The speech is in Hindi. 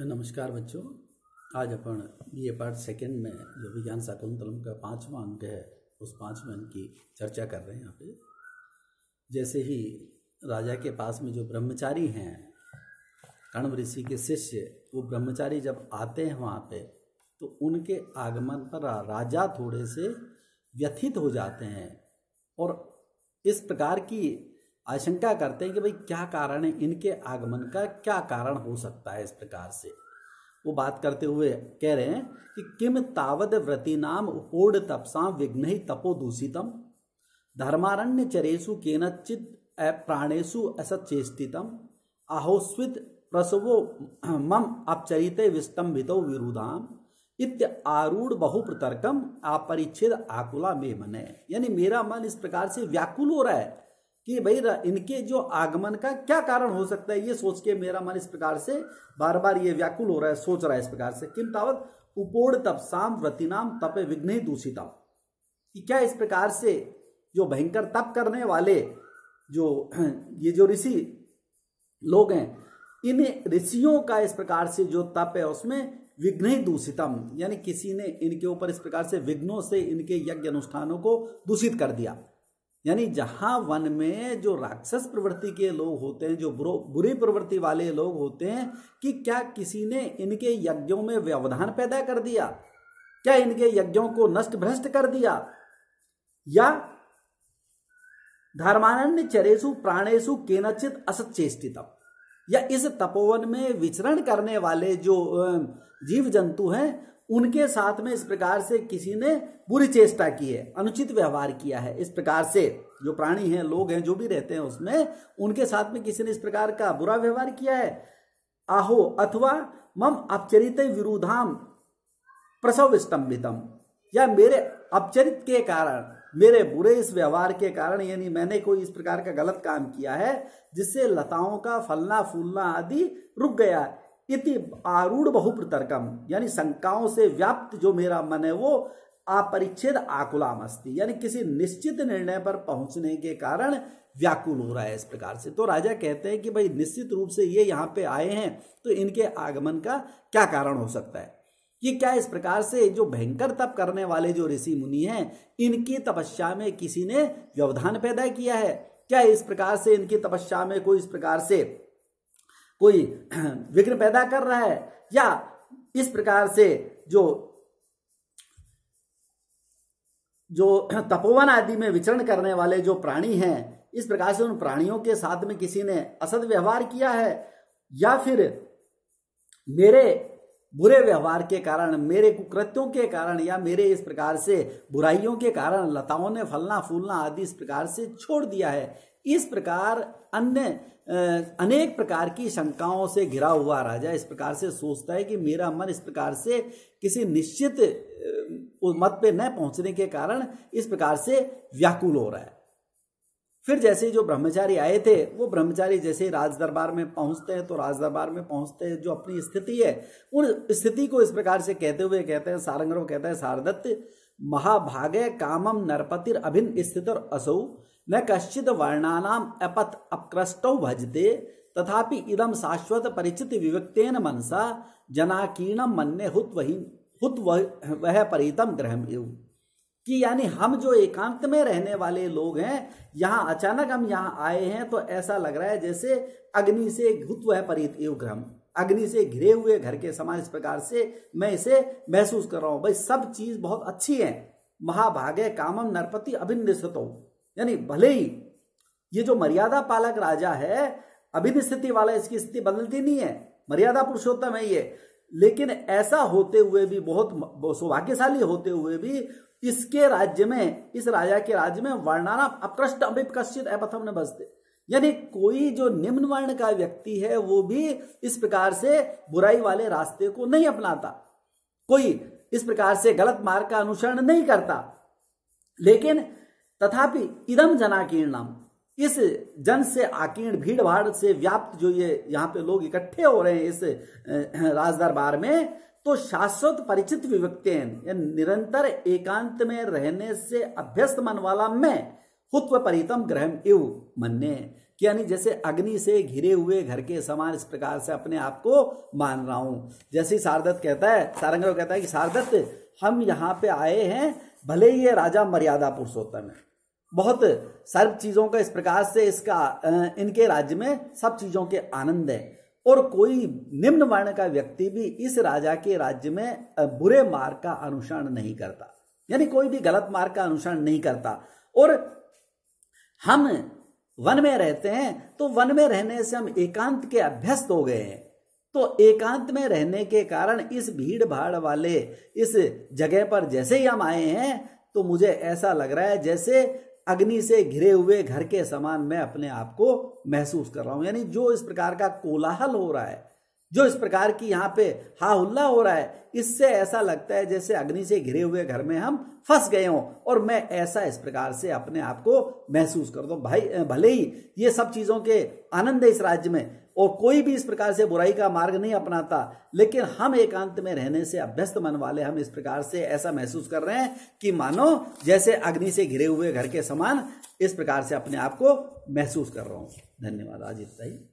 नमस्कार बच्चों आज अपन बी ए पार्ट सेकेंड में जो विज्ञान शाकुंतलम का पांचवा अंक है उस पांचवें अंक की चर्चा कर रहे हैं यहाँ पे जैसे ही राजा के पास में जो ब्रह्मचारी हैं कण्व ऋषि के शिष्य वो ब्रह्मचारी जब आते हैं वहाँ पे तो उनके आगमन पर राजा थोड़े से व्यथित हो जाते हैं और इस प्रकार की आशंका करते हैं कि भाई क्या कारण है इनके आगमन का क्या कारण हो सकता है इस प्रकार से वो बात करते हुए कह रहे हैं कि किम तावद नाम होड तपसा विघ्न ही तपो दूषितम धर्मारण्य चरेशु केनचित प्राणेशु असचेष्टितम आहोस्वित प्रसवो मम अपचरित विस्तंभितो विरुदाम इत्य आरूढ़ बहु प्रतर्कम आपरिच्छेद आकुला में मने यानी मेरा मन इस प्रकार से व्याकुल हो रहा है कि भाई इनके जो आगमन का क्या कारण हो सकता है ये सोच के मेरा मन इस प्रकार से बार बार ये व्याकुल हो रहा है सोच रहा है इस प्रकार से किम तावत उपोड़ व्रति नाम तप विघ्न दूषितम क्या इस प्रकार से जो भयंकर तप करने वाले जो ये जो ऋषि लोग हैं इन ऋषियों का इस प्रकार से जो तप है उसमें विघ्न ही दूषितम यानी किसी ने इनके ऊपर इस प्रकार से विघ्नों से इनके यज्ञ अनुष्ठानों को दूषित कर दिया यानी जहां वन में जो राक्षस प्रवृत्ति के लोग होते हैं जो बुरी प्रवृत्ति वाले लोग होते हैं कि क्या किसी ने इनके यज्ञों में व्यवधान पैदा कर दिया क्या इनके यज्ञों को नष्ट भ्रष्ट कर दिया या धर्मानंद चरेसु प्राणेशु केनचित असचेष्टितम या इस तपोवन में विचरण करने वाले जो जीव जंतु हैं उनके साथ में इस प्रकार से किसी ने बुरी चेष्टा की है अनुचित व्यवहार किया है इस प्रकार से जो प्राणी हैं लोग हैं जो भी रहते हैं उसमें उनके साथ में किसी ने इस प्रकार का बुरा व्यवहार किया है आहो अथवा मम अपचरित विरोधाम प्रसव स्तंभितम या मेरे अपचरित के कारण मेरे बुरे इस व्यवहार के कारण यानी मैंने कोई इस प्रकार का गलत काम किया है जिससे लताओं का फलना फूलना आदि रुक गया इति आरूढ़ बहुप्रतर्कम यानी शंकाओं से व्याप्त जो मेरा मन है वो अपरिच्छेद आकुलाम अस्थि यानी किसी निश्चित निर्णय पर पहुंचने के कारण व्याकुल हो रहा है इस प्रकार से तो राजा कहते हैं कि भाई निश्चित रूप से ये यहाँ पे आए हैं तो इनके आगमन का क्या कारण हो सकता है कि क्या इस प्रकार से जो भयंकर तप करने वाले जो ऋषि मुनि हैं इनकी तपस्या में किसी ने व्यवधान पैदा किया है क्या इस प्रकार से इनकी तपस्या में कोई इस प्रकार से कोई विघ्न पैदा कर रहा है या इस प्रकार से जो जो तपोवन आदि में विचरण करने वाले जो प्राणी हैं इस प्रकार से उन प्राणियों के साथ में किसी ने असद व्यवहार किया है या फिर मेरे बुरे व्यवहार के कारण मेरे कुकृत्यों के कारण या मेरे इस प्रकार से बुराइयों के कारण लताओं ने फलना फूलना आदि इस प्रकार से छोड़ दिया है इस प्रकार अन्य अनेक प्रकार की शंकाओं से घिरा हुआ राजा इस प्रकार से सोचता है कि मेरा मन इस प्रकार से किसी निश्चित मत पे न पहुंचने के कारण इस प्रकार से व्याकुल हो रहा है फिर जैसे जो ब्रह्मचारी आए थे वो ब्रह्मचारी जैसे राज दरबार में पहुंचते हैं तो राज दरबार में पहुंचते हैं जो अपनी स्थिति है उन स्थिति को इस प्रकार से कहते हुए कहते हैं सारंगरव कहता है सारदत्त महाभागे कामम नरपतिर अभिन्न स्थित और असौ न कश्चित वर्णानाम अपत अपकृष्टौ भजते तथापि इदम शाश्वत परिचित विवक्तेन मनसा जनाकीर्णम मन्ने हुत वही हुत वह, वह परितम ग्रह कि यानी हम जो एकांत में रहने वाले लोग हैं यहाँ अचानक हम यहाँ आए हैं तो ऐसा लग रहा है जैसे अग्नि से हुत वह परित एव ग्रह अग्नि से घिरे हुए घर के समान इस प्रकार से मैं इसे महसूस कर रहा हूँ भाई सब चीज बहुत अच्छी है महाभाग्य कामम नरपति अभिन्न यानी भले ही ये जो मर्यादा पालक राजा है अभिन स्थिति वाला इसकी स्थिति बदलती नहीं है मर्यादा पुरुषोत्तम है ये लेकिन ऐसा होते हुए भी बहुत सौभाग्यशाली होते हुए भी इसके राज्य में इस राजा के राज्य में वर्णाना अप्रष्ट अभिपकश्चित अपथम ने बसते यानी कोई जो निम्न वर्ण का व्यक्ति है वो भी इस प्रकार से बुराई वाले रास्ते को नहीं अपनाता कोई इस प्रकार से गलत मार्ग का अनुसरण नहीं करता लेकिन तथापि इदम जनाकीर्णम इस जन से आकीर्ण भीड़ भाड़ से व्याप्त जो ये यहाँ पे लोग इकट्ठे हो रहे हैं इस राजदरबार में तो शाश्वत परिचित विभक्तें निरंतर एकांत में रहने से अभ्यस्त मन वाला मैं हुत्व परितम ग्रह इव मन्ने यानी जैसे अग्नि से घिरे हुए घर के समान इस प्रकार से अपने आप को मान रहा हूं जैसे सारदत्त कहता है सारंग कहता है कि सारदत्त हम यहां पे आए हैं भले ही ये राजा मर्यादा पुरुषोत्तम है बहुत सर्व चीजों का इस प्रकार से इसका इनके राज्य में सब चीजों के आनंद है और कोई निम्न वर्ण का व्यक्ति भी इस राजा के राज्य में बुरे मार्ग का अनुसरण नहीं करता यानी कोई भी गलत मार्ग का अनुसरण नहीं करता और हम वन में रहते हैं तो वन में रहने से हम एकांत के अभ्यस्त हो गए हैं तो एकांत में रहने के कारण इस भीड़ भाड़ वाले इस जगह पर जैसे ही हम आए हैं तो मुझे ऐसा लग रहा है जैसे अग्नि से घिरे हुए घर के समान मैं अपने आप को महसूस कर रहा हूं यानी जो इस प्रकार का कोलाहल हो रहा है जो इस प्रकार की यहाँ पे हाहुल्ला हो रहा है इससे ऐसा लगता है जैसे अग्नि से घिरे हुए घर में हम फंस गए हों और मैं ऐसा इस प्रकार से अपने आप को महसूस कर दो भाई भले ही ये सब चीजों के आनंद है इस राज्य में और कोई भी इस प्रकार से बुराई का मार्ग नहीं अपनाता लेकिन हम एकांत में रहने से अभ्यस्त मन वाले हम इस प्रकार से ऐसा महसूस कर रहे हैं कि मानो जैसे अग्नि से घिरे हुए घर के समान इस प्रकार से अपने आप को महसूस कर रहा हूं धन्यवाद आज इतना ही